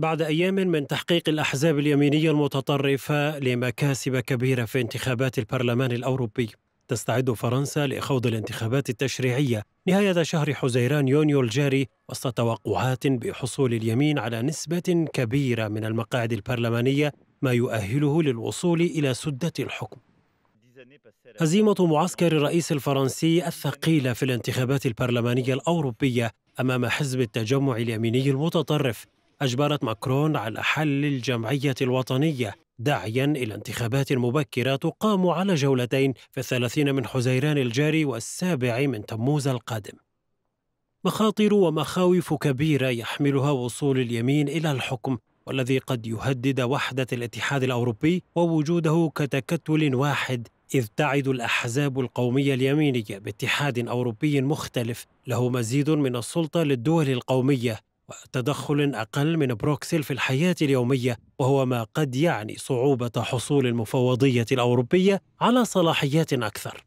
بعد أيام من تحقيق الأحزاب اليمينية المتطرفة لمكاسب كبيرة في انتخابات البرلمان الأوروبي تستعد فرنسا لخوض الانتخابات التشريعية نهاية شهر حزيران يونيو الجاري وسط توقعات بحصول اليمين على نسبة كبيرة من المقاعد البرلمانية ما يؤهله للوصول إلى سدة الحكم هزيمة معسكر الرئيس الفرنسي الثقيلة في الانتخابات البرلمانية الأوروبية أمام حزب التجمع اليميني المتطرف أجبرت ماكرون على حل الجمعية الوطنية داعيا إلى انتخابات مبكرة تقام على جولتين في الثلاثين من حزيران الجاري والسابع من تموز القادم مخاطر ومخاوف كبيرة يحملها وصول اليمين إلى الحكم والذي قد يهدد وحدة الاتحاد الأوروبي ووجوده كتكتل واحد إذ تعد الأحزاب القومية اليمينية باتحاد أوروبي مختلف له مزيد من السلطة للدول القومية وتدخل أقل من بروكسل في الحياة اليومية وهو ما قد يعني صعوبة حصول المفوضية الأوروبية على صلاحيات أكثر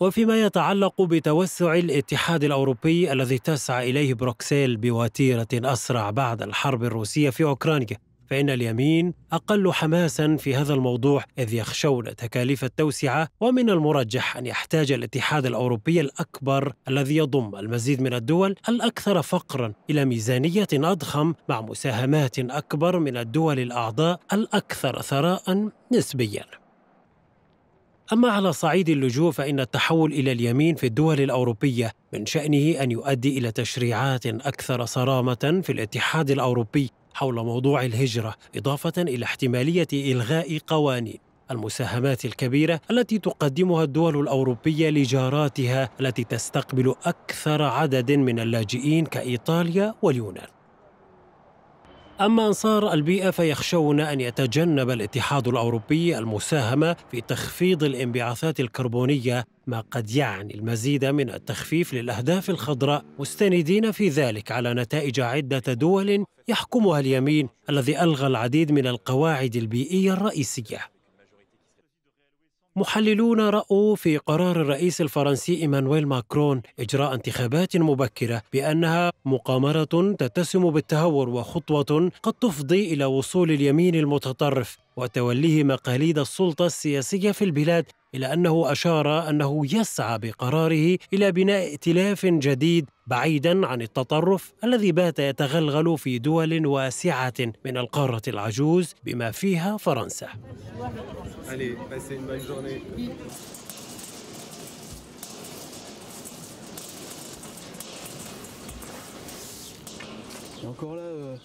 وفيما يتعلق بتوسع الاتحاد الاوروبي الذي تسعى اليه بروكسل بوتيره اسرع بعد الحرب الروسيه في اوكرانيا فإن اليمين أقل حماسا في هذا الموضوع إذ يخشون تكاليف التوسعة ومن المرجح أن يحتاج الاتحاد الأوروبي الأكبر الذي يضم المزيد من الدول الأكثر فقرا إلى ميزانية أضخم مع مساهمات أكبر من الدول الأعضاء الأكثر ثراء نسبيا أما على صعيد اللجوء فإن التحول إلى اليمين في الدول الأوروبية من شأنه أن يؤدي إلى تشريعات أكثر صرامة في الاتحاد الأوروبي حول موضوع الهجرة إضافة إلى احتمالية إلغاء قوانين المساهمات الكبيرة التي تقدمها الدول الأوروبية لجاراتها التي تستقبل أكثر عدد من اللاجئين كإيطاليا واليونان أما أنصار البيئة فيخشون أن يتجنب الاتحاد الأوروبي المساهمة في تخفيض الانبعاثات الكربونية ما قد يعني المزيد من التخفيف للأهداف الخضراء مستندين في ذلك على نتائج عدة دول يحكمها اليمين الذي ألغى العديد من القواعد البيئية الرئيسية محللون رأوا في قرار الرئيس الفرنسي إيمانويل ماكرون إجراء انتخابات مبكرة بأنها مقامرة تتسم بالتهور وخطوة قد تفضي إلى وصول اليمين المتطرف وتوليه مقاليد السلطة السياسية في البلاد إلى أنه أشار أنه يسعى بقراره إلى بناء ائتلاف جديد بعيدا عن التطرف الذي بات يتغلغل في دول واسعة من القارة العجوز بما فيها فرنسا. Allez, passez une bonne journée. Et encore là, euh,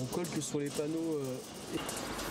on colle que sur les panneaux. Euh,